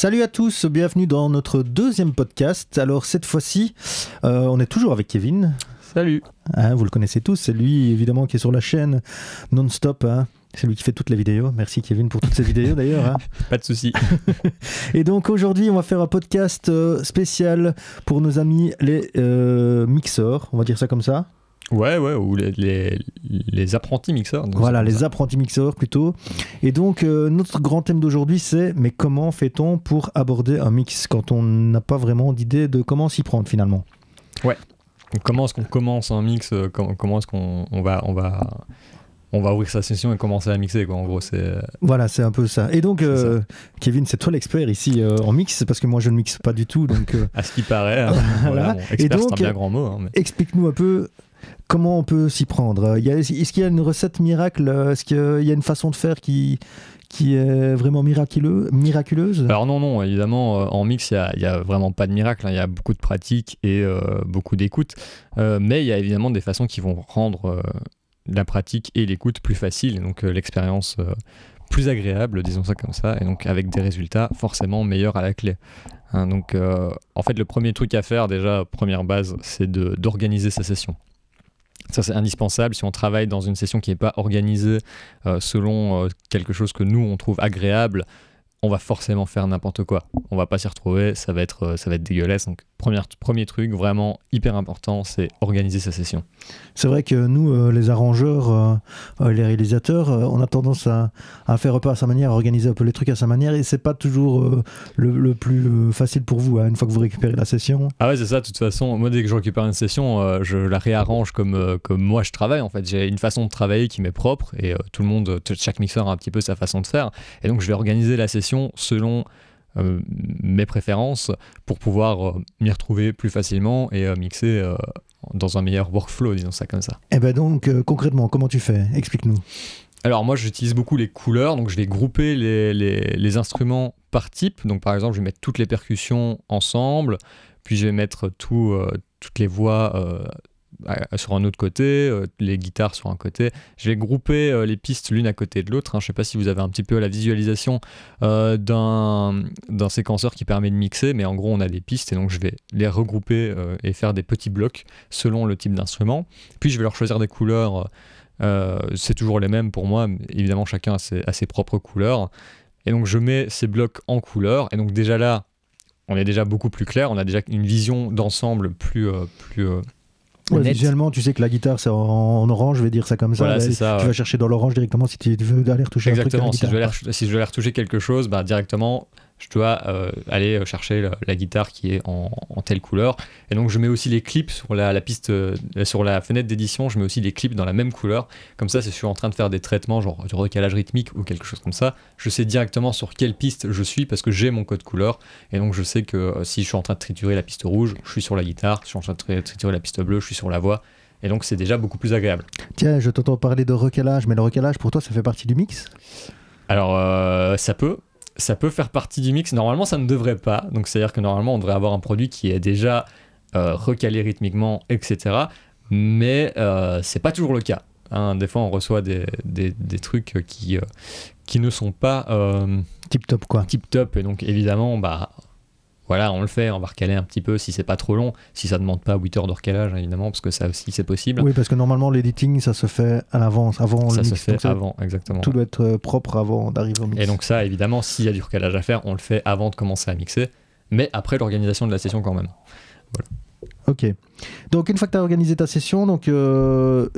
Salut à tous, bienvenue dans notre deuxième podcast. Alors cette fois-ci, euh, on est toujours avec Kevin. Salut. Hein, vous le connaissez tous, c'est lui évidemment qui est sur la chaîne non-stop. Hein. C'est lui qui fait toutes les vidéos. Merci Kevin pour toutes ces vidéos d'ailleurs. Hein. Pas de souci. et donc aujourd'hui, on va faire un podcast euh, spécial pour nos amis les euh, mixeurs, on va dire ça comme ça. Ouais, ouais, ou les, les, apprentis mixeurs. Voilà, les apprentis mixeurs plutôt. Et donc, euh, notre grand thème d'aujourd'hui, c'est mais comment fait-on pour aborder un mix quand on n'a pas vraiment d'idée de comment s'y prendre finalement Ouais. comment est-ce qu'on commence un mix euh, Comment, est-ce qu'on on va, on va, on va ouvrir sa session et commencer à mixer quoi. En gros, c'est euh, voilà, c'est un peu ça. Et donc, Kevin, c'est toi l'expert ici en mix parce que moi je ne mixe pas du tout. Donc à ce qui paraît, hein. voilà, expert, et un bien grand mot. Hein, explique-nous un peu Comment on peut s'y prendre euh, Est-ce qu'il y a une recette miracle euh, Est-ce qu'il y a une façon de faire qui, est vraiment miraculeux, miraculeuse Alors non, non, évidemment, euh, en mix, il n'y a, vraiment pas de miracle, hein. il y a beaucoup de pratique et beaucoup d'écoute, mais il y a évidemment des façons qui vont rendre la pratique et l'écoute plus facile, donc l'expérience plus agréable, disons ça comme ça, et donc avec des résultats forcément meilleurs à la clé. Hein. donc en fait, le premier truc à faire déjà, première base, c'est d'organiser sa session. Ça, c'est indispensable. Si on travaille dans une session qui n'est pas organisée euh, selon euh, quelque chose que nous, on trouve agréable, on va forcément faire n'importe quoi. On va pas s'y retrouver, ça va être, euh, ça va être dégueulasse. Donc, Premier, premier truc vraiment hyper important, c'est organiser sa session. C'est vrai que nous, euh, les arrangeurs, euh, euh, les réalisateurs, on a tendance à, faire un peu à sa manière, à organiser un peu les trucs à sa manière, et c'est pas toujours le, plus facile pour vous, hein, une fois que vous récupérez la session. Ah ouais, c'est ça, de toute façon, moi dès que je récupère une session, je la réarrange comme, comme moi je travaille, en fait. J'ai une façon de travailler qui m'est propre, et tout le monde, chaque mixeur a un petit peu sa façon de faire, et donc je vais organiser la session selon euh, mes préférences pour pouvoir euh, m'y retrouver plus facilement et euh, mixer dans un meilleur workflow, disons ça comme ça. Et eh ben donc, concrètement, comment tu fais Explique-nous. Alors moi j'utilise beaucoup les couleurs, donc je vais grouper les, les, les, instruments par type. Donc par exemple je vais mettre toutes les percussions ensemble, puis je vais mettre tout, toutes les voix sur un autre côté, euh, les guitares sur un côté. Je vais grouper euh, les pistes l'une à côté de l'autre. Hein. Je ne sais pas si vous avez un petit peu la visualisation euh, d'un séquenceur qui permet de mixer, mais en gros on a des pistes et donc je vais les regrouper et faire des petits blocs selon le type d'instrument. Puis je vais leur choisir des couleurs. c'est toujours les mêmes pour moi, évidemment chacun a ses, propres couleurs. Et donc je mets ces blocs en couleurs et donc déjà là, on est déjà beaucoup plus clair, on a déjà une vision d'ensemble plus, plus, visuellement, tu sais que la guitare, c'est en, orange, je vais dire ça comme ça. tu vas chercher dans l'orange directement si tu veux aller retoucher Exactement, un truc si, je veux aller retoucher quelque chose, bah, directement, je dois euh, aller euh, chercher la, guitare qui est en, telle couleur. Et donc je mets aussi les clips sur la, piste, euh, sur la fenêtre d'édition, je mets aussi les clips dans la même couleur. Comme ça, si je suis en train de faire des traitements, genre du recalage rythmique ou quelque chose comme ça, je sais directement sur quelle piste je suis parce que j'ai mon code couleur. Et donc je sais que si je suis en train de triturer la piste rouge, je suis sur la guitare. Si je suis en train de triturer la piste bleue, je suis sur la voix. Et donc c'est déjà beaucoup plus agréable. Tiens, je t'entends parler de recalage, mais le recalage pour toi, ça fait partie du mix alors, ça peut ça peut faire partie du mix. Normalement, ça ne devrait pas. Donc, c'est-à-dire que normalement, on devrait avoir un produit qui est déjà euh, recalé rythmiquement, etc. Mais ce euh, c'est pas toujours le cas. Hein. Des fois, on reçoit des, des, des trucs qui, euh, qui ne sont pas. tip top, quoi. Tip top. Et donc, évidemment, bah, voilà, on le fait, on va recaler un petit peu si c'est pas trop long, si ça demande pas 8 heures de recalage évidemment, parce que ça aussi c'est possible. Oui, parce que normalement l'editing ça se fait à l'avance, avant le mix. Ça se fait avant, exactement. Tout doit être euh, propre avant d'arriver au mix. Et donc ça, évidemment, s'il y a du recalage à faire, on le fait avant de commencer à mixer, mais après l'organisation de la session quand même. Ok. Donc une fois que tu as organisé ta session, donc, euh,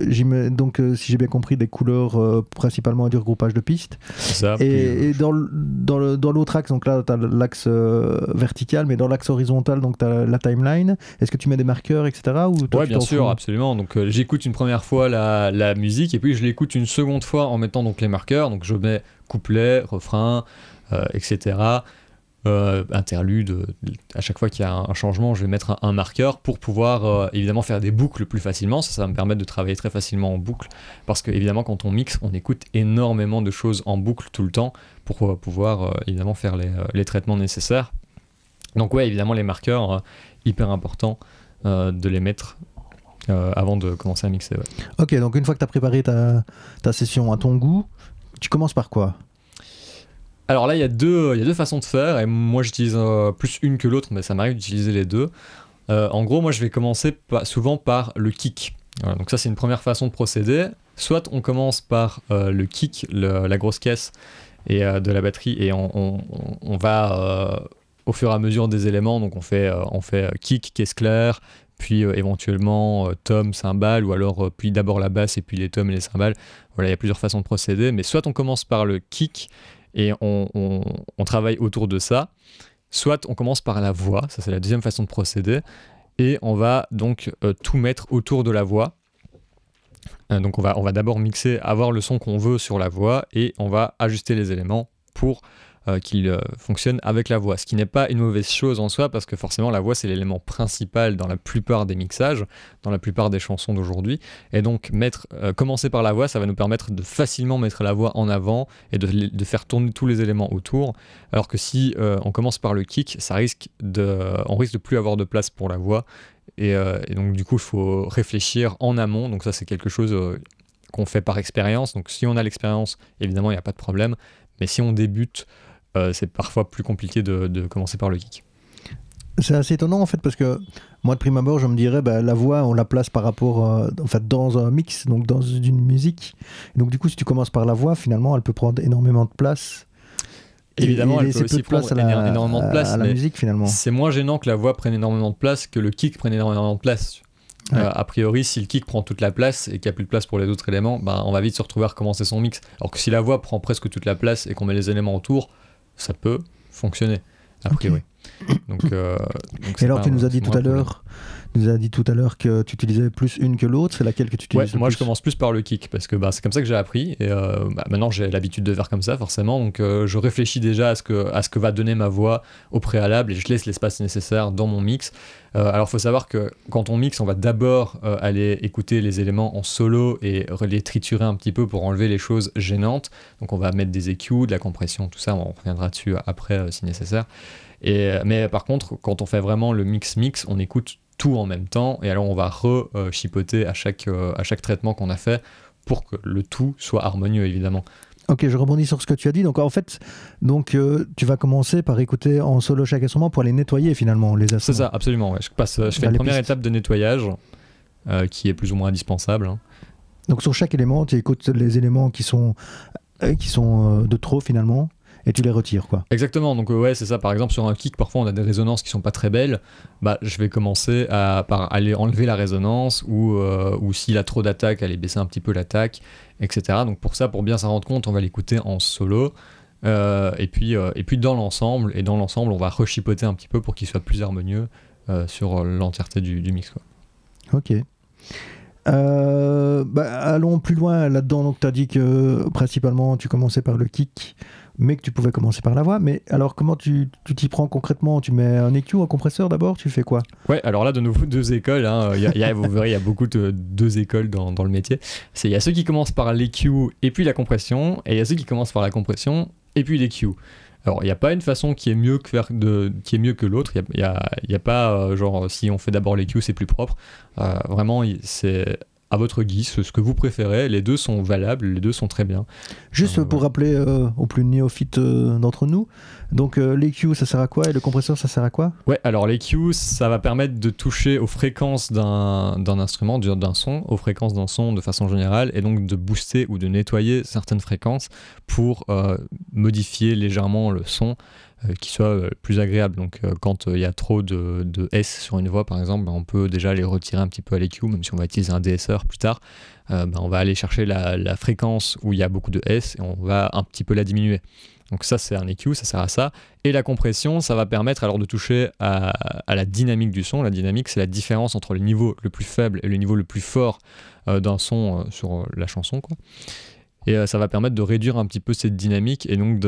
donc euh, si j'ai bien compris, des couleurs principalement euh, principalement du regroupage de pistes. Ça, et, dans l'autre axe, donc là tu as l'axe vertical, mais dans l'axe horizontal, donc tu as la timeline. Est-ce que tu mets des marqueurs, etc. Ou bien sûr, absolument. Donc j'écoute une première fois la, la, musique et puis je l'écoute une seconde fois en mettant donc les marqueurs. Donc je mets couplet, refrain, etc. Euh, interlude, euh, à chaque fois qu'il y a un changement, je vais mettre un, marqueur pour pouvoir euh, évidemment faire des boucles plus facilement. Ça, ça va me permettre de travailler très facilement en boucle parce que évidemment, quand on mixe, on écoute énormément de choses en boucle tout le temps pour pouvoir évidemment faire les, traitements nécessaires. Donc, ouais, évidemment, les marqueurs, hyper important de les mettre avant de commencer à mixer. Ok, donc une fois que tu as préparé ta session à ton goût, tu commences par quoi alors là, il y, a deux, y a deux façons de faire, et moi j'utilise euh, plus une que l'autre, mais ça m'arrive d'utiliser les deux. Euh, en gros, moi je vais commencer souvent par le kick. donc ça c'est une première façon de procéder. Soit on commence par euh, le kick, la grosse caisse et, de la batterie, et on, va au fur et à mesure des éléments, donc on fait, on fait kick, caisse claire, puis éventuellement tom, cymbale, ou alors puis d'abord la basse et puis les tomes et les cymbales. Voilà, il y a plusieurs façons de procéder, mais soit on commence par le kick et on, travaille autour de ça. Soit on commence par la voix, ça c'est la deuxième façon de procéder, et on va donc euh, tout mettre autour de la voix. Euh, donc on va d'abord mixer, avoir le son qu'on veut sur la voix, et on va ajuster les éléments pour euh, qu'il euh, fonctionne avec la voix, ce qui n'est pas une mauvaise chose en soi parce que forcément la voix c'est l'élément principal dans la plupart des mixages, dans la plupart des chansons d'aujourd'hui, et donc euh, commencer par la voix, ça va nous permettre de facilement mettre la voix en avant et de, faire tourner tous les éléments autour, alors que si on commence par le kick, ça risque de, on risque de plus avoir de place pour la voix. Et, donc du coup, il faut réfléchir en amont. Donc ça, c'est quelque chose qu'on fait par expérience. Donc si on a l'expérience, évidemment, il n'y a pas de problème. Mais si on débute, euh, c'est parfois plus compliqué de, commencer par le kick. C'est assez étonnant en fait parce que moi de prime abord je me dirais bah, la voix on la place par rapport euh, en fait dans un mix donc dans une musique donc du coup si tu commences par la voix finalement elle peut prendre énormément de place Évidemment, elle peut aussi prendre énormément de place. À la musique, finalement. C'est moins gênant que la voix prenne énormément de place que le kick prenne énormément de place. Euh, a priori, si le kick prend toute la place et qu'il n'y a plus de place pour les autres éléments, ben, on va vite se retrouver à recommencer son mix. Alors que si la voix prend presque toute la place et qu'on met les éléments autour, ça peut fonctionner, a priori. Euh, et alors, tu nous as dit tout à l'heure nous as dit tout à l'heure que tu utilisais plus une que l'autre. C'est laquelle que tu utilises Moi, je commence plus par le kick parce que bah, c'est comme ça que j'ai appris. Et euh, bah, maintenant, j'ai l'habitude de faire comme ça, forcément. Donc, euh, je réfléchis déjà à ce, que, à ce que va donner ma voix au préalable et je laisse l'espace nécessaire dans mon mix. Euh, alors, il faut savoir que quand on mixe, on va d'abord aller écouter les éléments en solo et les triturer un petit peu pour enlever les choses gênantes. Donc, on va mettre des EQ, de la compression, tout ça. On reviendra dessus après si nécessaire. Et, mais par contre, quand on fait vraiment le mix-mix, on écoute tout en même temps, et alors on va re-chipoter à chaque, euh, à chaque traitement qu'on a fait pour que le tout soit harmonieux, évidemment. Ok, je rebondis sur ce que tu as dit. Donc en fait, donc euh, tu vas commencer par écouter en solo chaque instrument pour les nettoyer finalement les instruments. C'est ça, absolument. Ouais. Je passe, je fais la première étape de nettoyage euh, qui est plus ou moins indispensable. Hein. Donc sur chaque élément, tu écoutes les éléments qui sont qui sont de trop finalement et tu les retires quoi. Exactement, donc euh, ouais c'est ça, par exemple sur un kick parfois on a des résonances qui sont pas très belles, bah je vais commencer à par aller enlever la résonance ou, euh, ou s'il a trop d'attaque aller baisser un petit peu l'attaque, etc. Donc pour ça, pour bien s'en rendre compte, on va l'écouter en solo. Euh, et, puis, et puis dans l'ensemble, et dans l'ensemble, on va rechipoter un petit peu pour qu'il soit plus harmonieux sur l'entièreté du, mix. Quoi. Ok. Bah, allons plus loin là-dedans. Donc, tu as dit que principalement tu commençais par le kick mais que tu pouvais commencer par la voix. Mais alors, comment tu t'y prends concrètement Tu mets un EQ, un compresseur d'abord Tu fais quoi Ouais, alors là, de nouveau, deux écoles. Hein. Il y a, vous verrez, il y a beaucoup de deux écoles dans, dans le métier. Il y a ceux qui commencent par l'EQ et puis la compression, et il y a ceux qui commencent par la compression et puis l'EQ. Alors, il n'y a pas une façon qui est mieux que, de, qui est mieux que l'autre. Il n'y a, y a, pas, euh, genre, si on fait d'abord l'EQ c'est plus propre. Euh, vraiment, c'est à votre guise, ce que vous préférez. Les deux sont valables, les deux sont très bien. Juste euh, pour rappeler euh, aux plus néophytes euh, d'entre nous, donc l'EQ ça sert à quoi et le compresseur ça sert à quoi Ouais, alors l'EQ ça va permettre de toucher aux fréquences d'un instrument, d'un son, aux fréquences d'un son de façon générale et donc de booster ou de nettoyer certaines fréquences pour modifier légèrement le son. Euh, qui soit euh, plus agréable, Donc euh, quand il y a trop de, de, S sur une voix par exemple, ben, on peut déjà les retirer un petit peu à l'EQ, même si on va utiliser un DSR plus tard, ben, on va aller chercher la, la fréquence où il y a beaucoup de S et on va un petit peu la diminuer. Donc ça, c'est un EQ, ça sert à ça. Et la compression, ça va permettre alors de toucher à, à la dynamique du son. La dynamique, c'est la différence entre le niveau le plus faible et le niveau le plus fort d'un son sur la chanson. Quoi. Et euh, ça va permettre de réduire un petit peu cette dynamique et donc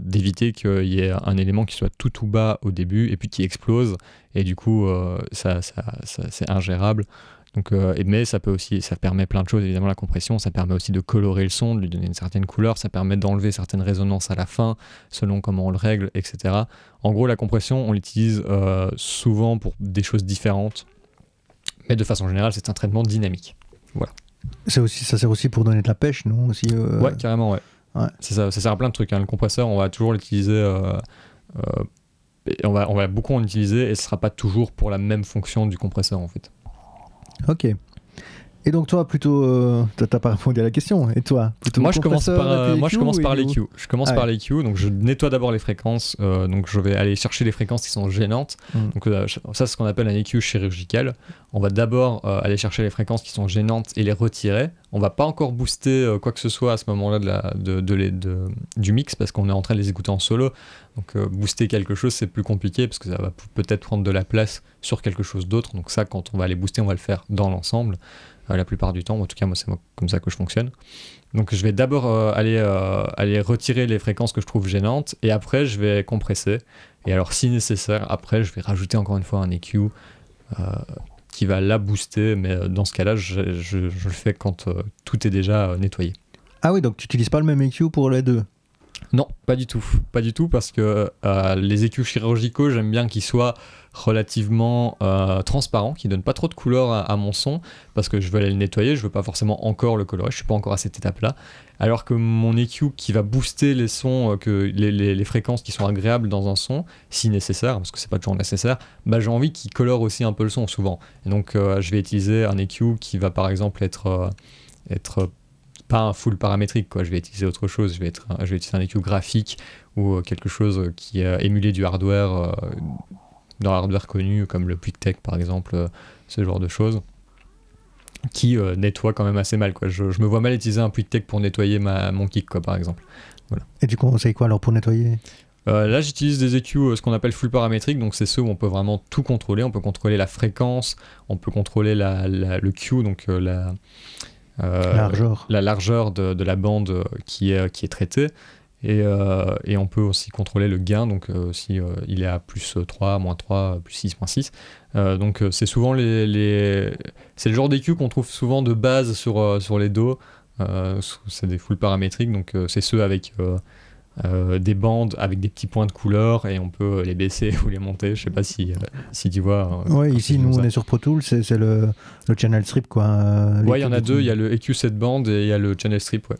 d'éviter qu'il y ait un élément qui soit tout tout bas au début et puis qui explose. Et du coup, euh, ça, c'est ingérable. Donc, euh, mais ça peut aussi, ça permet plein de choses, évidemment la compression, ça permet aussi de colorer le son, de lui donner une certaine couleur, ça permet d'enlever certaines résonances à la fin, selon comment on le règle, etc. En gros, la compression, on l'utilise souvent pour des choses différentes, mais de façon générale, c'est un traitement dynamique. Voilà. Aussi, ça sert aussi pour donner de la pêche, non aussi, euh, Ouais, carrément, ouais. ouais. Ça, sert à plein de trucs. Hein. Le compresseur, on va toujours l'utiliser. Euh, euh, on, va, on va beaucoup en utiliser et ce sera pas toujours pour la même fonction du compresseur, en fait. Ok. Et donc toi plutôt, tu t'as pas répondu à la question. Et toi Moi je commence par, l'EQ moi je commence par l'EQ Je commence ah par l'EQ. donc je nettoie d'abord les fréquences. donc je vais aller chercher les fréquences qui sont gênantes. Hmm. Donc ça c'est ce qu'on appelle un EQ chirurgical on va d'abord euh, aller chercher les fréquences qui sont gênantes et les retirer. On va pas encore booster euh, quoi que ce soit à ce moment-là du mix parce qu'on est en train de les écouter en solo. Donc euh, booster quelque chose c'est plus compliqué parce que ça va peut-être prendre de la place sur quelque chose d'autre. Donc ça quand on va aller booster on va le faire dans l'ensemble la plupart du temps. En tout cas moi c'est comme ça que je fonctionne. Donc je vais d'abord aller, aller retirer les fréquences que je trouve gênantes et après je vais compresser. Et alors si nécessaire après je vais rajouter encore une fois un EQ qui va la booster, mais euh, dans ce cas-là, je, le fais quand euh, tout est déjà euh, nettoyé. Ah oui, donc tu n'utilises pas le même EQ pour les deux Non, pas du tout. Pas du tout, parce que les EQ chirurgicaux, j'aime bien qu'ils soient relativement euh, transparent, qui donne pas trop de couleur à, mon son, parce que je veux aller le nettoyer, je veux pas forcément encore le colorer, je suis pas encore à cette étape-là. Alors que mon EQ qui va booster les sons, euh, que les, fréquences qui sont agréables dans un son, si nécessaire, parce que c'est pas toujours nécessaire, bah j'ai envie qu'il colore aussi un peu le son souvent. donc euh, je vais utiliser un EQ qui va par exemple être, être pas un full paramétrique, quoi. je vais utiliser autre chose, je vais, être, je vais utiliser un EQ graphique ou quelque chose qui est émulé du hardware dans hardware connu comme le tech par exemple, euh, ce genre de choses, qui euh, nettoie quand même assez mal. Quoi. Je, me vois mal utiliser un tech pour nettoyer ma, mon kick quoi, par exemple. Et du coup, on sait quoi alors pour nettoyer euh, là, j'utilise des EQ, ce qu'on appelle full paramétrique, donc c'est ceux où on peut vraiment tout contrôler. On peut contrôler la fréquence, on peut contrôler la, le Q, donc la, largeur, la largeur de, de la bande qui est, qui est traitée. Euh, et, on peut aussi contrôler le gain, donc euh, si euh, il est à plus 3, moins 3, plus 6, moins 6. donc c'est souvent les, c'est le genre d'EQ qu'on trouve souvent de base sur, sur les dos. c'est des full paramétriques, donc c'est ceux avec des bandes, avec des petits points de couleur, et on peut les baisser ou les monter. Je sais pas si, si tu vois. Hein, oui ici nous on est sur Pro Tools, c'est le, channel strip quoi. Oui il y en a deux, il y a le EQ 7 bandes et il y a le channel strip, ouais.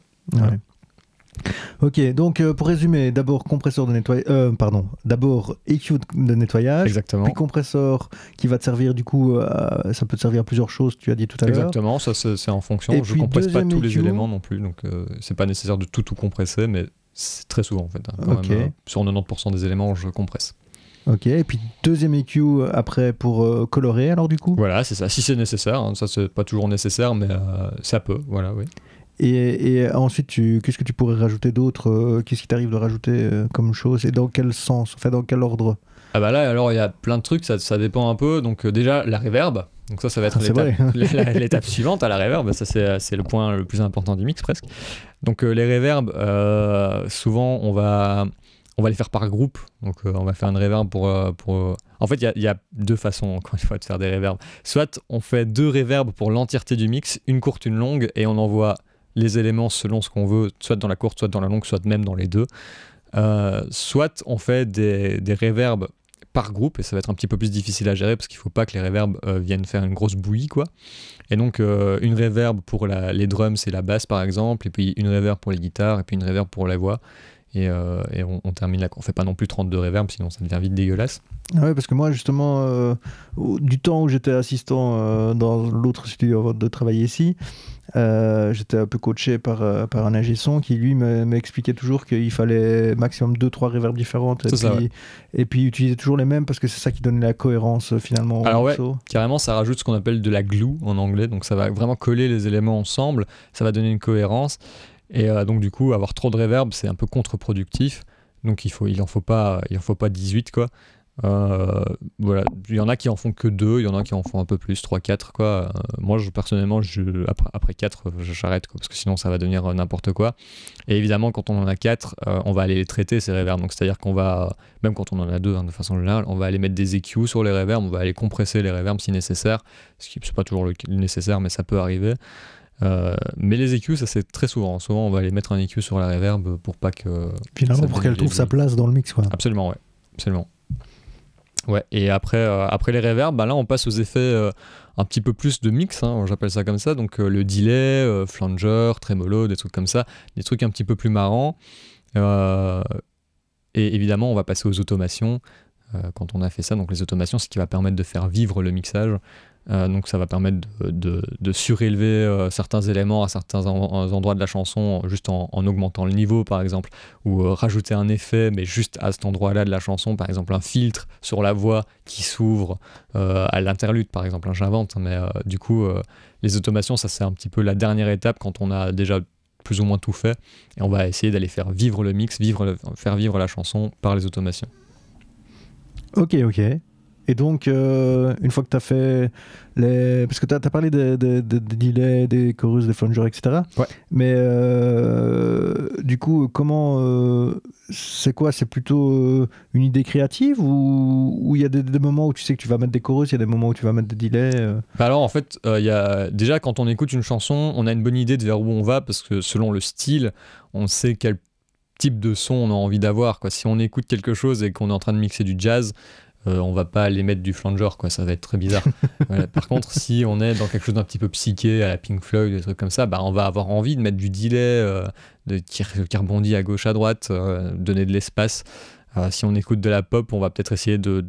Ok, donc euh, pour résumer, d'abord compresseur de nettoyage, euh, pardon, d'abord EQ de nettoyage, Exactement. puis compresseur qui va te servir du coup, ça peut te servir à plusieurs choses, tu as dit tout à l'heure. Exactement, ça c'est en fonction, je ne compresse pas tous les éléments non plus, donc euh, c'est pas nécessaire de tout tout compresser, mais c'est très souvent en fait, hein, hein. sur 90% des éléments je compresse. Ok, et puis deuxième EQ après pour colorer alors du coup Voilà, c'est ça, si c'est nécessaire, hein, ça c'est pas toujours nécessaire, mais ça peut, voilà, oui. Et, ensuite, qu'est-ce que tu pourrais rajouter d'autre euh, Qu'est-ce qui t'arrive de rajouter euh, comme chose Et dans quel sens Enfin, dans quel ordre Ah bah là, alors il y a plein de trucs, ça, ça dépend un peu. Donc euh, déjà, la reverb. Donc ça, ça va être ah, l'étape suivante à la reverb. Ça, c'est le point le plus important du mix presque. Donc les reverbs, souvent, on va, on va les faire par groupe. Donc on va faire une réverb pour... pour En fait, il y, y, a deux façons, encore une fois, de faire des reverbs. Soit on fait deux reverbs pour l'entièreté du mix, une courte, une longue, et on envoie les éléments selon ce qu'on veut, soit dans la courte, soit dans la longue, soit même dans les deux. Euh, soit on fait des, des réverbes par groupe et ça va être un petit peu plus difficile à gérer parce qu'il faut pas que les réverbes euh, viennent faire une grosse bouillie quoi. Et donc euh, une réverb pour les drums c'est la basse par exemple et puis une réverb pour les guitares et puis une réverb pour la voix euh, et, on, on, termine là. On fait pas non plus 32 réverb, sinon ça devient vite dégueulasse. Ah oui, parce que moi, justement, euh, du temps où j'étais assistant euh, dans l'autre studio avant de travailler ici, j'étais un peu coaché par, par un ingé qui, lui, m'expliquait toujours qu'il fallait maximum 2-3 reverbs différentes et, puis, et puis utiliser toujours les mêmes parce que c'est ça qui donne la cohérence finalement. Alors, ouais, carrément, ça rajoute ce qu'on appelle de la glue en anglais, donc ça va vraiment coller les éléments ensemble, ça va donner une cohérence. Et euh, donc, du coup, avoir trop de reverb, c'est un peu contre-productif. Donc, il faut, il en faut pas, il en faut pas 18, quoi. Euh, voilà, il y en a qui en font que 2, il y en a qui en font un peu plus, 3, 4, quoi. Euh, moi, je, personnellement, je, après, 4, j'arrête, parce que sinon, ça va devenir n'importe quoi. Et évidemment, quand on en a 4, on va aller les traiter, ces reverbs. Donc, c'est-à-dire qu'on va, même quand on en a 2, hein, de façon générale, on va aller mettre des EQ sur les reverbs, on va aller compresser les reverbs si nécessaire, ce qui n'est pas toujours le, nécessaire, mais ça peut arriver. Euh, mais les EQ, ça c'est très souvent. Souvent, on va aller mettre un EQ sur la reverb pour pas que. Finalement, pour qu'elle trouve sa place dans le mix, Absolument, ouais. Absolument. Ouais, et après, euh, après les reverbs, bah là, on passe aux effets euh, un petit peu plus de mix, hein. j'appelle ça comme ça. Donc le delay, flanger, tremolo, des trucs comme ça, des trucs un petit peu plus marrants. et évidemment, on va passer aux automations quand on a fait ça. Donc les automations, ce qui va permettre de faire vivre le mixage. Euh, donc ça va permettre de, surélever euh, certains éléments à certains endroits de la chanson juste en, augmentant le niveau par exemple ou euh, rajouter un effet mais juste à cet endroit-là de la chanson par exemple un filtre sur la voix qui s'ouvre à l'interlude par exemple un hein, j'invente hein, mais du coup les automations ça c'est un petit peu la dernière étape quand on a déjà plus ou moins tout fait et on va essayer d'aller faire vivre le mix vivre faire vivre la chanson par les automations ok ok et donc, euh, une fois que tu as fait les. Parce que tu as, parlé des, des, des, choruses delays, des chorus, des flangers, etc. Ouais. Mais euh, du coup, comment. Euh, c'est quoi C'est plutôt une idée créative ou il y a des, moments où tu sais que tu vas mettre des choruses, il y a des moments où tu vas mettre des delays bah Alors, en fait, y a... déjà, quand on écoute une chanson, on a une bonne idée de vers où on va parce que selon le style, on sait quel type de son on a envie d'avoir. Si on écoute quelque chose et qu'on est en train de mixer du jazz, euh, on va pas aller mettre du flanger, quoi, ça va être très bizarre. Par contre, si on est dans quelque chose d'un petit peu psyché, à la Pink Floyd, des trucs comme ça, bah, on va avoir envie de mettre du delay, euh, de, qui, rebondit à gauche, à droite, euh, donner de l'espace. si on écoute de la pop, on va peut-être essayer de,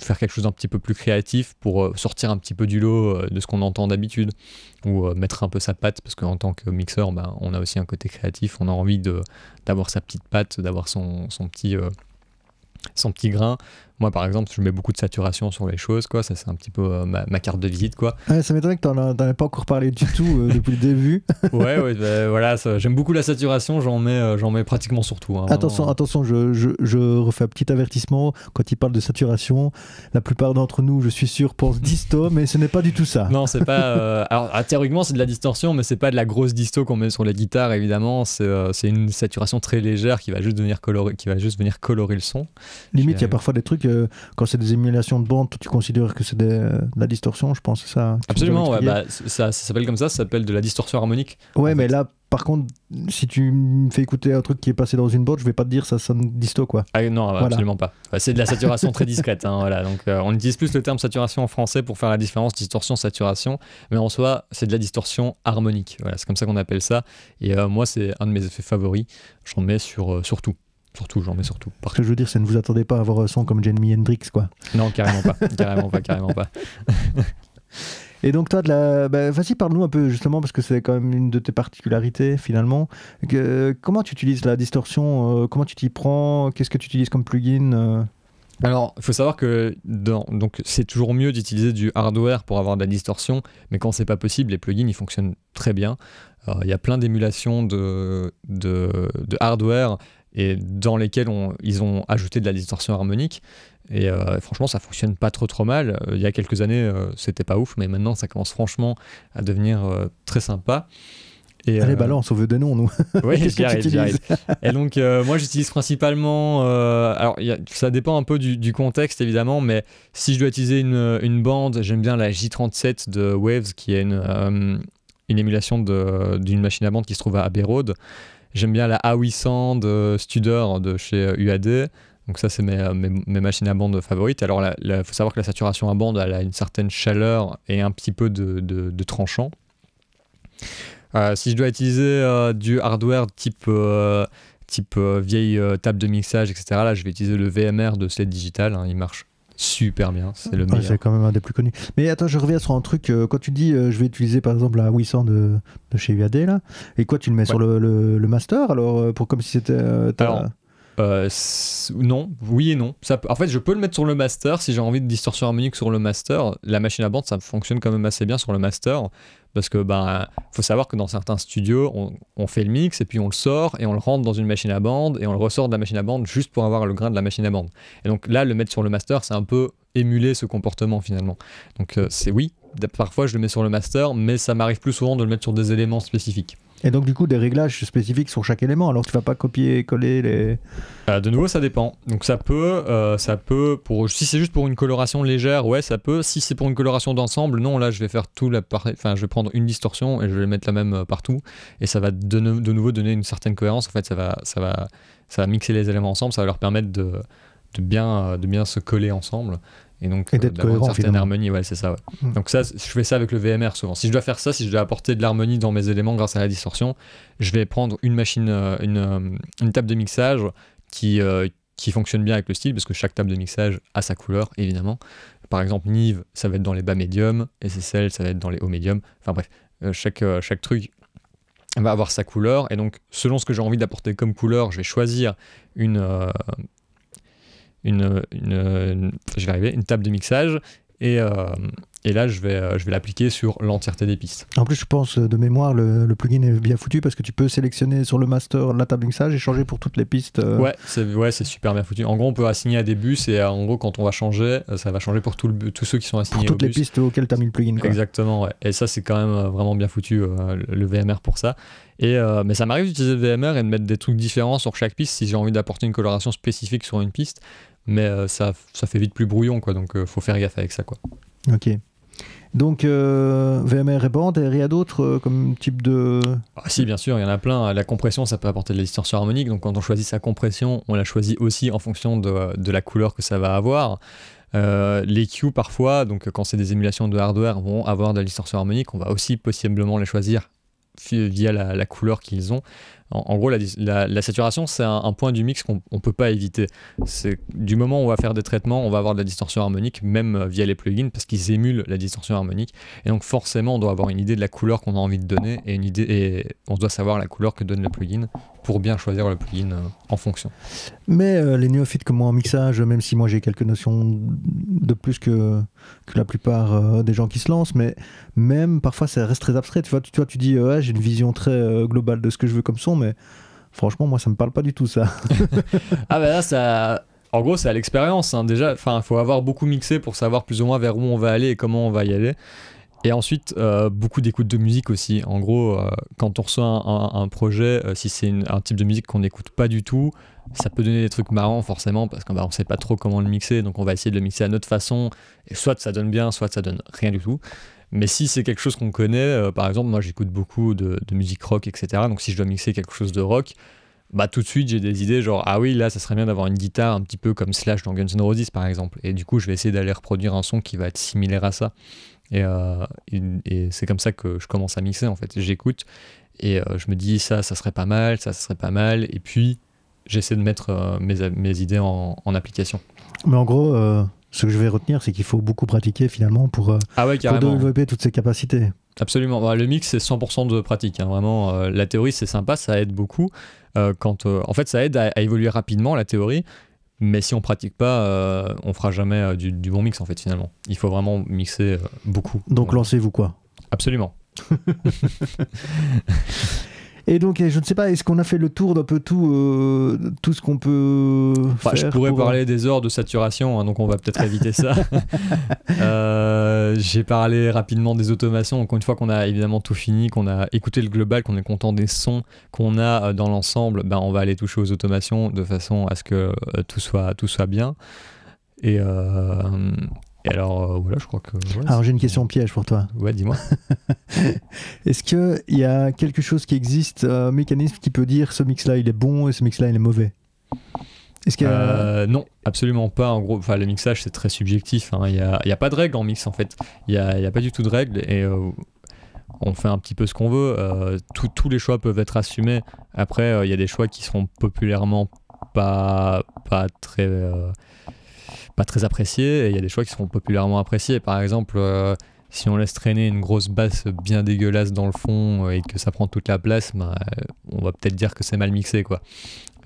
faire quelque chose d'un petit peu plus créatif pour sortir un petit peu du lot de ce qu'on entend d'habitude, ou mettre un peu sa patte, parce qu'en tant que mixeur, bah, on a aussi un côté créatif, on a envie d'avoir sa petite patte, d'avoir son, petit son petit grain moi, par exemple, je mets beaucoup de saturation sur les choses, quoi. Ça, c'est un petit peu euh, ma, carte de visite, quoi. ça m'étonne que t'en aies pas encore parlé du tout euh, depuis le début. ouais, ouais, bah, voilà. J'aime beaucoup la saturation. J'en mets, euh, j'en mets pratiquement sur tout. Hein, attention, attention. Je, je, je, refais un petit avertissement. Quand il parle de saturation, la plupart d'entre nous, je suis sûr, pensent disto, mais ce n'est pas du tout ça. Non, c'est pas. alors, ah, théoriquement, c'est de la distorsion, mais c'est pas de la grosse disto qu'on met sur les guitares, évidemment. C'est une saturation très légère qui va juste venir colorer, qui va juste venir colorer le son. Limite, il y a parfois des trucs quand c'est des émulations de bande, tu considères que c'est de la distorsion, je pense, c'est ça. Absolument, bah, ça, s'appelle comme ça, ça s'appelle de la distorsion harmonique. Ouais, mais là, par contre, si tu me fais écouter un truc qui est passé dans une bande je vais pas te dire ça sonne disto quoi. Ah, non, absolument pas. c'est de la saturation très discrète. Hein, voilà. Donc, euh, on utilise plus le terme saturation en français pour faire la différence distorsion-saturation, mais en soi, c'est de la distorsion harmonique. Voilà, c'est comme ça qu'on appelle ça. Et euh, moi, c'est un de mes effets favoris. J'en mets sur, euh, sur tout. Surtout, j'en mets surtout. Parce que je veux dire, ça ne vous attendez pas à avoir un euh, son comme Jimi Hendrix, quoi. Non, carrément pas. carrément pas, carrément pas. Et donc toi, de la... bah, vas-y, parle-nous un peu justement, parce que c'est quand même une de tes particularités finalement. Que... comment tu utilises la distorsion euh, Comment tu t'y prends Qu'est-ce que tu utilises comme plugin euh alors, il faut savoir que dans, donc c'est toujours mieux d'utiliser du hardware pour avoir de la distorsion, mais quand c'est pas possible, les plugins ils fonctionnent très bien. Il y a plein d'émulations de, de, de, hardware et dans lesquels ils ont ajouté de la distorsion harmonique. Et euh, franchement, ça fonctionne pas trop trop mal. Euh, il y a quelques années, euh, c'était pas ouf, mais maintenant, ça commence franchement à devenir très sympa. Et Allez, balance, on veut de noms, nous. Oui, j'y arrive, Et donc, moi, j'utilise principalement. alors, ça dépend un peu du, contexte, évidemment, mais si je dois utiliser une, une bande, j'aime bien la J37 de Waves, qui est une, une émulation d'une machine à bande qui se trouve à Abbey Road. J'aime bien la A800 de euh, Studer de chez UAD. Euh, Donc ça, c'est euh, mes, machines à bande favorites. Alors, il faut savoir que la saturation à bande, elle a une certaine chaleur et un petit peu de, tranchant. si je dois utiliser du hardware type, type vieille table de mixage, etc., là, je vais utiliser le VMR de Slate Digital. Hein, il marche super bien. C'est le meilleur. c'est quand même un des plus connus. Mais attends, je reviens sur un truc. Euh, quand tu dis euh, je vais utiliser par exemple la 800 euh, de, chez UAD, là, et quoi, tu le mets sur le, master alors pour comme si c'était. alors, euh, non, oui et non. Ça, en fait, je peux le mettre sur le master si j'ai envie de distorsion harmonique sur le master. La machine à bande, ça fonctionne quand même assez bien sur le master parce que ben faut savoir que dans certains studios, on, fait le mix et puis on le sort et on le rentre dans une machine à bande et on le ressort de la machine à bande juste pour avoir le grain de la machine à bande. Et donc là, le mettre sur le master, c'est un peu émuler ce comportement finalement. Donc euh, c'est oui, parfois je le mets sur le master, mais ça m'arrive plus souvent de le mettre sur des éléments spécifiques. Et donc, du coup, des réglages spécifiques sur chaque élément. Alors, tu vas pas copier et coller les. Bah, de nouveau, ça dépend. Donc, ça peut, euh, ça peut pour, si c'est juste pour une coloration légère, ouais, ça peut. Si c'est pour une coloration d'ensemble, non, là, je vais faire tout la Enfin, je vais prendre une distorsion et je vais mettre la même euh, partout. Et ça va de, nouveau donner une certaine cohérence. En fait, ça va, ça va, ça va mixer les éléments ensemble. Ça va leur permettre de, bien, euh, de bien se coller ensemble et donc euh, d'avoir une certaine harmonie. Ouais, c'est ça. Mm. Donc ça, je fais ça avec le VMR souvent. Si je dois faire ça, si je dois apporter de l'harmonie dans mes éléments grâce à la distorsion, je vais prendre une machine, euh, euh, une, table de mixage qui qui fonctionne bien avec le style parce que chaque table de mixage a sa couleur évidemment. Par exemple, Nive, ça va être dans les bas médiums, SSL, ça va être dans les hauts médiums. Enfin bref, chaque, chaque truc va avoir sa couleur et donc selon ce que j'ai envie d'apporter comme couleur, je vais choisir une, une, une table de mixage et, euh, et, là, je vais, euh, je vais l'appliquer sur l'entièreté des pistes. En plus, je pense euh, de mémoire, le, le, plugin est bien foutu parce que tu peux sélectionner sur le master la table de mixage et changer pour toutes les pistes. Ouais, c'est ouais, super bien foutu. En gros, on peut assigner à des bus et en gros, quand on va changer, ça va changer pour tout le, tous ceux qui sont assignés. Pour toutes les pistes auxquelles tu as mis le plugin. Exactement, ouais. Et ça, c'est quand même vraiment bien foutu, le VMR pour ça. Et, mais ça m'arrive d'utiliser le VMR et de mettre des trucs différents sur chaque piste si j'ai envie d'apporter une coloration spécifique sur une piste mais euh, ça, ça fait vite plus brouillon, quoi, donc il euh, faut faire gaffe avec ça. Quoi. Ok. Donc euh, VMR et band, et il y a d'autres euh, comme type de... Ah si, bien sûr, il y en a plein. La compression, ça peut apporter de la distorsion harmonique, donc quand on choisit sa compression, on la choisit aussi en fonction de, la couleur que ça va avoir. les Q parfois, donc quand c'est des émulations de hardware, vont avoir de la distorsion harmonique, on va aussi possiblement les choisir via la, la couleur qu'ils ont. En, gros, la, saturation, c'est un, point du mix qu'on ne peut pas éviter. C'est du moment où on va faire des traitements, on va avoir de la distorsion harmonique, même euh, via les plugins, parce qu'ils émulent la distorsion harmonique. Et donc forcément, on doit avoir une idée de la couleur qu'on a envie de donner et une idée on doit savoir la couleur que donne le plugin pour bien choisir le plugin euh, en fonction. Mais euh, les néophytes comme moi en mixage, même si moi j'ai quelques notions de plus que que la plupart euh, des gens qui se lancent, mais même parfois ça reste très abstrait. Tu vois, tu, vois, tu dis, euh, j'ai une vision très euh, globale de ce que je veux comme son, mais franchement, moi, ça me parle pas du tout ça. ah ben là, ça... En gros, c'est à l'expérience. Hein. Déjà, il faut avoir beaucoup mixé pour savoir plus ou moins vers où on va aller et comment on va y aller. Et ensuite, euh, beaucoup d'écoute de musique aussi. En gros, euh, quand on reçoit un, projet, euh, si c'est un type de musique qu'on n'écoute pas du tout, ça peut donner des trucs marrants forcément parce qu'on bah, ne sait pas trop comment le mixer, donc on va essayer de le mixer à notre façon. Et soit ça donne bien, soit ça donne rien du tout. Mais si c'est quelque chose qu'on connaît, par exemple, moi j'écoute beaucoup de, musique rock, etc. Donc si je dois mixer quelque chose de rock, bah tout de suite j'ai des idées genre ah oui là ça serait bien d'avoir une guitare un petit peu comme Slash dans Guns N' par exemple. Et du coup je vais essayer d'aller reproduire un son qui va être similaire à ça. Et, euh, et, c'est comme ça que je commence à mixer en fait. J'écoute et euh, je me dis ça, ça serait pas mal, ça, ça serait pas mal. Et puis j'essaie de mettre euh, mes, mes, idées en, application. Mais en gros, ce que je vais retenir, c'est qu'il faut beaucoup pratiquer finalement pour, ah développer toutes ces capacités. Absolument. Bah, le mix, c'est 100% de pratique. Hein. Vraiment, la théorie, c'est sympa, ça aide beaucoup. quand, en fait, ça aide à, évoluer rapidement, la théorie. Mais si on pratique pas, euh, on fera jamais euh, du, du, bon mix en fait finalement. Il faut vraiment mixer euh, beaucoup. Donc lancez-vous quoi Absolument. Et donc, je ne sais pas, est-ce qu'on a fait le tour d'un peu tout, euh, tout ce qu'on peut bah, faire Je pourrais euh, parler des heures de saturation, hein, donc on va peut-être éviter ça. Euh, j'ai parlé rapidement des automations. Donc, une fois qu'on a évidemment tout fini, qu'on a écouté le global, qu'on est content des sons qu'on a dans l'ensemble, bah, on va aller toucher aux automations de façon à ce que tout soit, tout soit bien. Et alors, euh, voilà, je crois que. alors, j'ai une question piège pour toi. Ouais, dis-moi. Est-ce qu'il y a quelque chose qui existe, euh, un mécanisme qui peut dire ce mix-là il est bon et ce mix-là il est mauvais est euh, non, absolument pas. En gros, le mixage c'est très subjectif. Hein. Il n'y a, y a, pas de règle en mix en fait. Il n'y a, pas du tout de règle et on fait un petit peu ce qu'on veut. tous les choix peuvent être assumés. Après, il y a des choix qui seront populairement pas, pas très pas très apprécié et il y a des choix qui seront populairement appréciés. Par exemple, euh, si on laisse traîner une grosse basse bien dégueulasse dans le fond euh, et que ça prend toute la place, ben, euh, on va peut-être dire que c'est mal mixé quoi.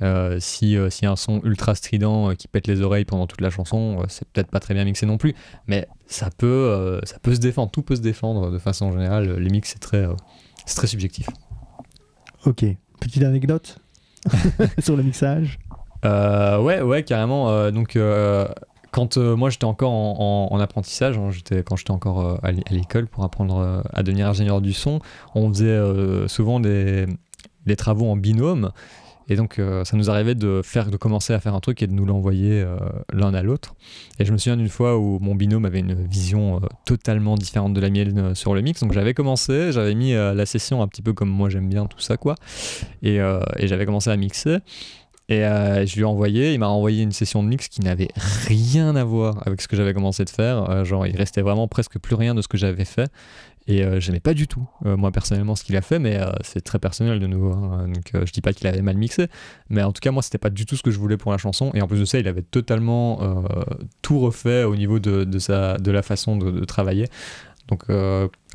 Euh, si y a un son ultra strident qui pète les oreilles pendant toute la chanson, c'est peut-être pas très bien mixé non plus, mais ça peut ça peut se défendre, tout peut se défendre de façon générale. Les mix c'est très c'est très subjectif. Ok, petite anecdote sur le mixage. ouais ouais carrément donc quand euh, moi j'étais encore en, apprentissage, hein, quand j'étais encore euh, à l'école pour apprendre euh, à devenir ingénieur du son, on faisait souvent des, travaux en binôme. Et donc ça nous arrivait de, faire, de commencer à faire un truc et de nous l'envoyer l'un à l'autre. Et je me souviens d'une fois où mon binôme avait une vision totalement différente de la mienne sur le mix. Donc j'avais commencé, j'avais mis la session un petit peu comme moi j'aime bien tout ça quoi. et j'avais commencé à mixer. Et euh, je lui ai envoyé, il m'a envoyé une session de mix qui n'avait rien à voir avec ce que j'avais commencé de faire. Euh, genre, il restait vraiment presque plus rien de ce que j'avais fait. Et euh, j'aimais pas du tout, moi personnellement, ce qu'il a fait, mais c'est très personnel de nouveau. Hein. donc, je dis pas qu'il avait mal mixé, mais en tout cas, moi, c'était pas du tout ce que je voulais pour la chanson. Et en plus de ça, il avait totalement tout refait au niveau de, sa, de la façon de, de travailler. Donc,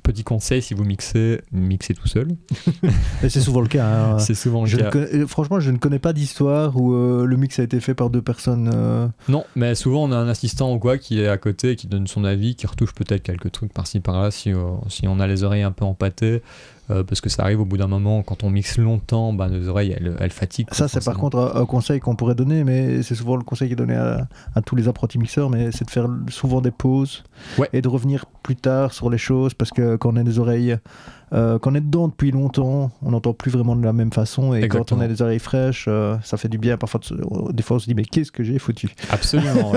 Petit conseil, si vous mixez, mixez tout seul. c'est souvent le cas. Hein. C'est souvent euh, franchement, je ne connais pas d'histoire où euh, le mix a été fait par deux personnes. Euh. Non, mais souvent on a un assistant ou quoi qui est à côté, qui donne son avis, qui retouche peut-être quelques trucs par-ci par-là si, on a les oreilles un peu empâtées. parce que ça arrive au bout d'un moment, quand on mixe longtemps, bah, nos oreilles elles, fatiguent. Ça, c'est par contre un conseil qu'on pourrait donner, mais c'est souvent le conseil qui est donné à, tous les apprentis mixeurs, mais c'est de faire souvent des pauses et de revenir plus tard sur les choses parce que euh, qu'on ait des oreilles. Quand euh, qu'on est dedans depuis longtemps, on n'entend plus vraiment de la même façon. Et quand on a des oreilles fraîches, euh, ça fait du bien. Parfois, euh, des fois, on se dit, mais qu'est-ce que j'ai foutu Absolument.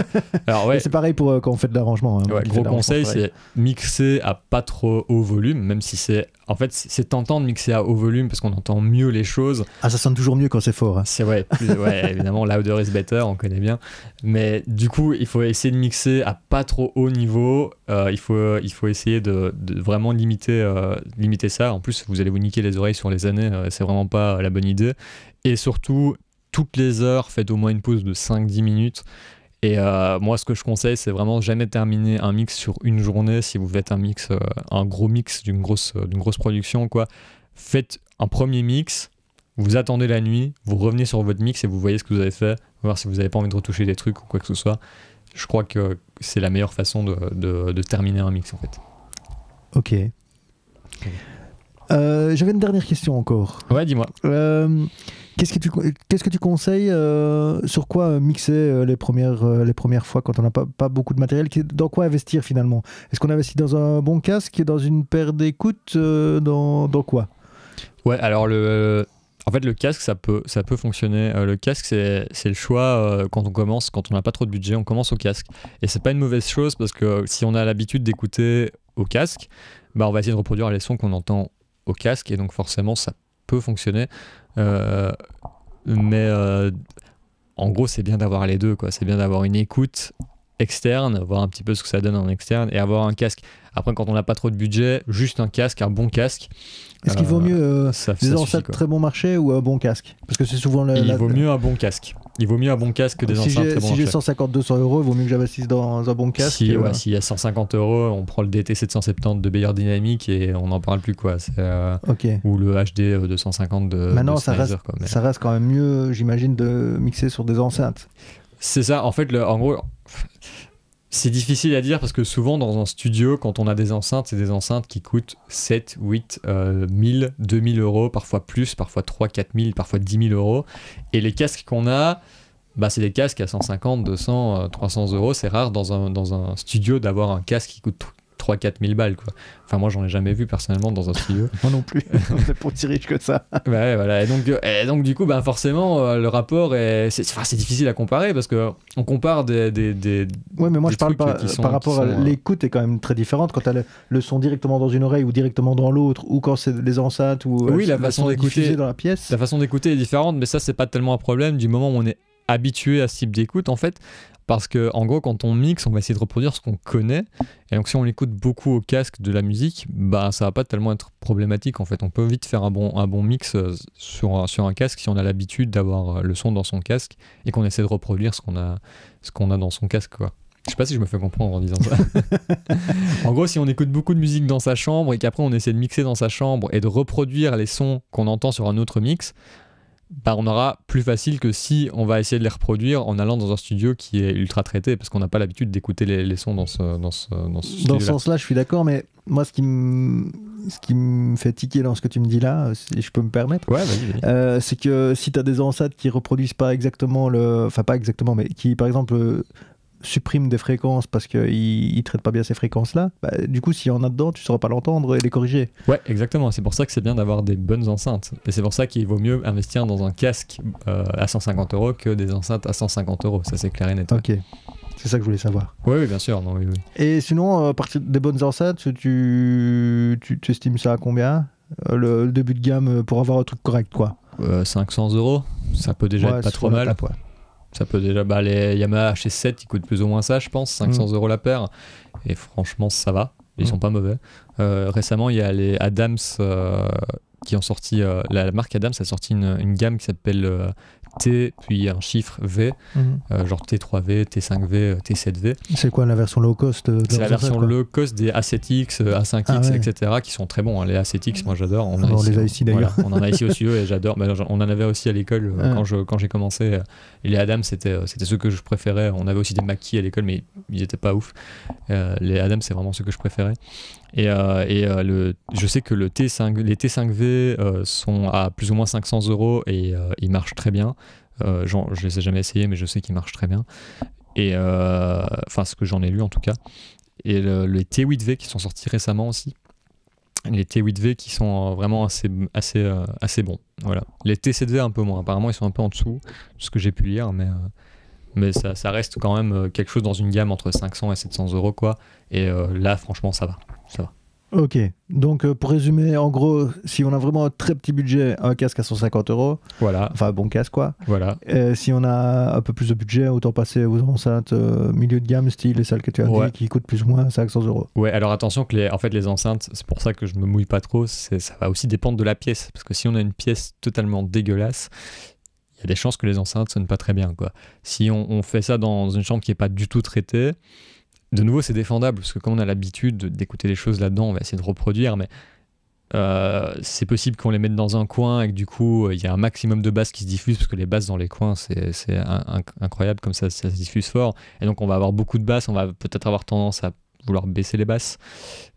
ouais. C'est pareil pour quand on fait de l'arrangement. Hein. gros conseil, c'est mixer à pas trop haut volume, même si c'est. En fait, c'est tentant de mixer à haut volume parce qu'on entend mieux les choses. Ah, ça sonne toujours mieux quand c'est fort. Hein. C'est ouais, évidemment, louder is better, on connaît bien. Mais du coup, il faut essayer de mixer à pas trop haut niveau. il, faut, il faut essayer de, de vraiment limiter, limiter ça. En plus, vous allez vous niquer les oreilles sur les années, euh, c'est vraiment pas euh, la bonne idée. Et surtout, toutes les heures, faites au moins une pause de 5-10 minutes. Et euh, moi, ce que je conseille, c'est vraiment jamais terminer un mix sur une journée. Si vous faites un mix, un gros mix d'une grosse, d'une grosse production, quoi, faites un premier mix, vous attendez la nuit, vous revenez sur votre mix et vous voyez ce que vous avez fait, voir si vous n'avez pas envie de retoucher des trucs ou quoi que ce soit. Je crois que c'est la meilleure façon de, de, terminer un mix en fait. Ok. Euh, j'avais une dernière question encore. Ouais, dis-moi. Euh, qu'est-ce que tu, qu'est-ce que tu conseilles euh, Sur quoi mixer les, premières, les premières fois quand on n'a pas, pas, beaucoup de matériel Dans quoi investir finalement Est-ce qu'on investit dans un bon casque, dans une paire d'écoutes dans, dans, quoi Ouais, alors le. En fait, le casque, ça peut, ça peut fonctionner. le casque, c'est le choix quand on commence, quand on n'a pas trop de budget, on commence au casque. Et c'est pas une mauvaise chose parce que si on a l'habitude d'écouter au casque, bah, on va essayer de reproduire les sons qu'on entend au casque et donc forcément ça peut fonctionner. Euh, mais euh, en gros, c'est bien d'avoir les deux. quoi. C'est bien d'avoir une écoute externe, voir un petit peu ce que ça donne en externe et avoir un casque. Après, quand on n'a pas trop de budget, juste un casque, un bon casque. Est-ce qu'il vaut euh, mieux ça, des ça très bon marché ou un bon casque Parce que c'est souvent le. Il vaut mieux un bon casque. Il vaut mieux un bon casque que des enceintes. si j'ai 150-200 euros, il vaut mieux que j'investisse dans un bon casque. Si, euh. il y a 150 euros, on prend le DT770 de Bayer Dynamic et on n'en parle plus. quoi. Euh, ou le HD 250 euh, de. Maintenant, de ça, reste, ça reste quand même mieux, j'imagine, de mixer sur des enceintes. C'est ça, en fait, le, en gros, c'est difficile à dire parce que souvent dans un studio, quand on a des enceintes, c'est des enceintes qui coûtent 7, 8, 1000, 2000 euros, parfois plus, parfois 3, 4000, parfois 10 000 euros. Et les casques qu'on a, bah, c'est des casques à 150, 200, 300 euros. C'est rare dans un, dans un studio d'avoir un casque qui coûte 3-4 balles. Quoi. Enfin, moi, j'en ai jamais vu personnellement dans un studio. moi non plus, c'est pour tirer riche que ça. ouais, voilà. Et donc, euh, donc, du coup, ben, forcément, euh, le rapport est. C'est, difficile à comparer parce que on compare des, des, ouais, mais moi, je parle pas sont, par rapport à euh, l'écoute, est quand même très différente. Quand tu as le, son directement dans une oreille ou directement dans l'autre, ou quand c'est les enceintes ou. Oui, la façon d'écouter. Dans la pièce. La façon d'écouter est différente, mais ça, c'est pas tellement un problème du moment où on est habitué à ce type d'écoute, en fait, parce que, en gros, quand on mixe, on va essayer de reproduire ce qu'on connaît. Et donc, si on écoute beaucoup au casque de la musique, bah, ça va pas tellement être problématique. En fait, on peut vite faire un bon, mix euh, sur un, casque si on a l'habitude d'avoir euh, le son dans son casque et qu'on essaie de reproduire ce qu'on a, dans son casque, quoi. Je sais pas si je me fais comprendre en disant ça. en gros, si on écoute beaucoup de musique dans sa chambre et qu'après on essaie de mixer dans sa chambre et de reproduire les sons qu'on entend sur un autre mix, bah, on aura plus facile que si on va essayer de les reproduire en allant dans un studio qui est ultra traité, parce qu'on n'a pas l'habitude d'écouter les, sons dans ce Dans ce, dans ce, sens-là, je suis d'accord, mais moi, ce qui me ce qui fait tiquer dans ce que tu me dis là, si je peux me permettre, euh, c'est que si tu as des enceintes qui reproduisent pas exactement le, enfin pas exactement, mais qui par exemple supprime des fréquences parce qu'il ne traite pas bien ces fréquences-là, bah, du coup, s'il y en a dedans, tu ne sauras pas l'entendre et les corriger. Ouais, exactement. C'est pour ça que c'est bien d'avoir des bonnes enceintes. Et c'est pour ça qu'il vaut mieux investir dans un casque euh, à 150 euros que des enceintes à 150 euros. Ça, c'est clair et net. Ok. C'est ça que je voulais savoir. Oui, bien sûr. Non, oui, oui. Et sinon, euh, à partir des bonnes enceintes, tu, tu, tu estimes ça à combien euh, le, début de gamme pour avoir un truc correct, quoi 500 euros, ça peut déjà être pas trop mal. Ça peut déjà. Bah, les Yamaha h 7 ils coûtent plus ou moins ça, je pense, 500 mm. euros la paire. Et franchement, ça va. Ils mm. sont pas mauvais. Euh, récemment, il y a les Adams euh, qui ont sorti. Euh, la marque Adams a sorti une, une gamme qui s'appelle puis un chiffre V, mhm. euh, genre T3V, T5V, T7V. C'est quoi la version low cost euh, C'est la version low cost des A7X, A5X, etc., qui sont très bons. Hein. Les A7X, moi j'adore. On, en a ici d'ailleurs. on en a ici aussi et j'adore. Ben, on en avait aussi à l'école euh, ah. quand j'ai commencé. les Adam, c'était ceux que je préférais. On avait aussi des maquis à l'école, mais ils n'étaient pas ouf. les Adam, c'est vraiment ceux que je préférais. Et, euh, euh, le, je sais que le T5, les T5V euh, sont à plus ou moins 500 euros et ils marchent très bien. je ne les ai jamais essayés, mais je sais qu'ils marchent très bien. Et enfin, ce que j'en ai lu en tout cas. Et le, les T8V qui sont sortis récemment aussi, les T8V qui sont vraiment assez, assez, assez bons. Voilà. Les T7V un peu moins, apparemment ils sont un peu en dessous, de ce que j'ai pu lire, mais, mais ça, reste quand même euh, quelque chose dans une gamme entre 500 et 700 euros, quoi. Et euh, là, franchement, ça va, ça va. Ok, donc euh, pour résumer, en gros, si on a vraiment un très petit budget, un casque à 150 euros, voilà. enfin bon casque quoi. Voilà. Et si on a un peu plus de budget, autant passer aux enceintes milieu de gamme, style les celles que tu as dit, qui coûtent plus ou moins 500 euros. Ouais, alors attention que les, en fait, les enceintes, c'est pour ça que je me mouille pas trop, ça va aussi dépendre de la pièce, parce que si on a une pièce totalement dégueulasse, il y a des chances que les enceintes sonnent pas très bien. Quoi. Si on, fait ça dans une chambre qui n'est pas du tout traitée, de nouveau, c'est défendable, parce que comme on a l'habitude d'écouter les choses là-dedans, on va essayer de reproduire, mais euh, c'est possible qu'on les mette dans un coin et que du coup, il y a un maximum de basses qui se diffusent, parce que les basses dans les coins, c'est incroyable comme ça, ça se diffuse fort. Et donc, on va avoir beaucoup de basses, on va peut-être avoir tendance à vouloir baisser les basses,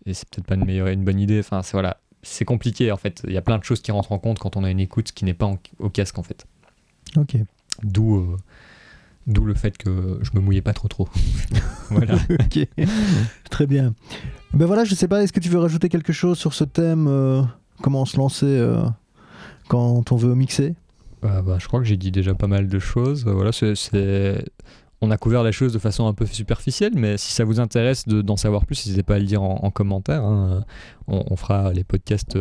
et c'est peut-être pas une, meilleure, une bonne idée. Enfin, c'est voilà, c'est compliqué en fait. Il y a plein de choses qui rentrent en compte quand on a une écoute qui n'est pas au casque en fait. Ok. D'où euh, d'où le fait que je me mouillais pas trop trop. voilà. ok. Très bien. Ben voilà, je sais pas, est-ce que tu veux rajouter quelque chose sur ce thème euh, Comment se lancer euh, quand on veut mixer ah bah, Je crois que j'ai dit déjà pas mal de choses. Voilà, c'est on a couvert la chose de façon un peu superficielle, mais si ça vous intéresse d'en savoir plus, n'hésitez pas à le dire en, commentaire. Hein. On, fera les podcasts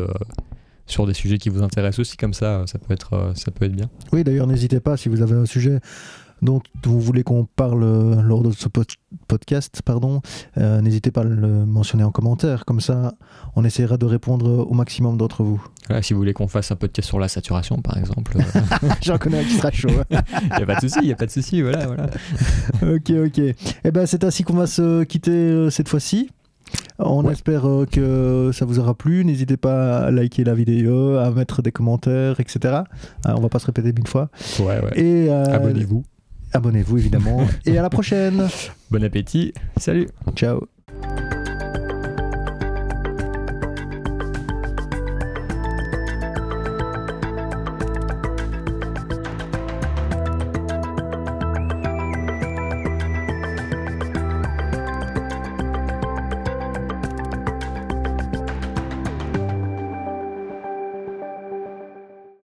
sur des sujets qui vous intéressent aussi, comme ça, ça peut être, euh, ça peut être bien. Oui, d'ailleurs, n'hésitez pas si vous avez un sujet dont vous voulez qu'on parle euh, lors de ce podcast, pardon, euh, n'hésitez pas à le mentionner en commentaire. Comme ça, on essaiera de répondre au maximum d'entre vous. si vous voulez qu'on fasse un podcast sur la saturation, par exemple. J'en connais un qui sera chaud. Il n'y a pas de souci, il n'y a pas de souci. Voilà, voilà. ok, ok. Eh ben, c'est ainsi qu'on va se quitter cette fois-ci. On espère euh, que ça vous aura plu. N'hésitez pas à liker la vidéo, à mettre des commentaires, etc. Euh, on va pas se répéter mille fois. Euh, abonnez-vous. Abonnez-vous évidemment. Et à la prochaine. Bon appétit. Salut. Ciao.